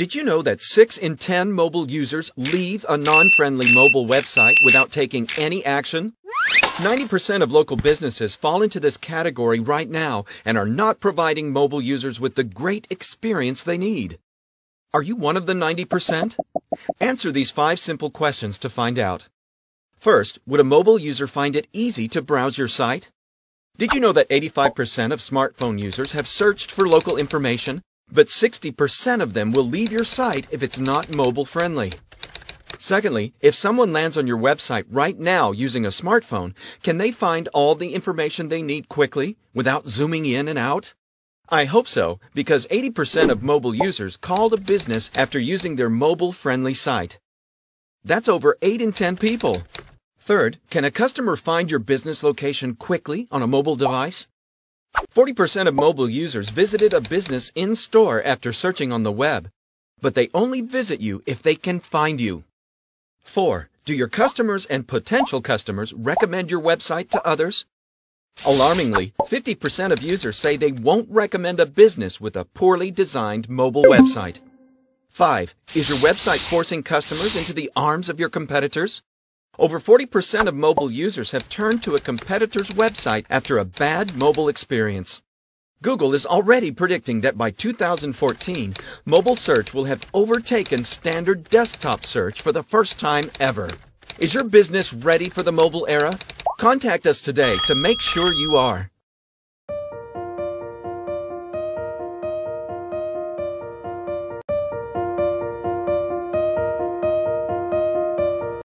Did you know that 6 in 10 mobile users leave a non-friendly mobile website without taking any action? 90% of local businesses fall into this category right now and are not providing mobile users with the great experience they need. Are you one of the 90%? Answer these five simple questions to find out. First, would a mobile user find it easy to browse your site? Did you know that 85% of smartphone users have searched for local information but 60% of them will leave your site if it's not mobile friendly. Secondly, if someone lands on your website right now using a smartphone, can they find all the information they need quickly without zooming in and out? I hope so, because 80% of mobile users called a business after using their mobile friendly site. That's over 8 in 10 people. Third, can a customer find your business location quickly on a mobile device? 40% of mobile users visited a business in store after searching on the web, but they only visit you if they can find you. 4. Do your customers and potential customers recommend your website to others? Alarmingly, 50% of users say they won't recommend a business with a poorly designed mobile website. 5. Is your website forcing customers into the arms of your competitors? Over 40% of mobile users have turned to a competitor's website after a bad mobile experience. Google is already predicting that by 2014, mobile search will have overtaken standard desktop search for the first time ever. Is your business ready for the mobile era? Contact us today to make sure you are.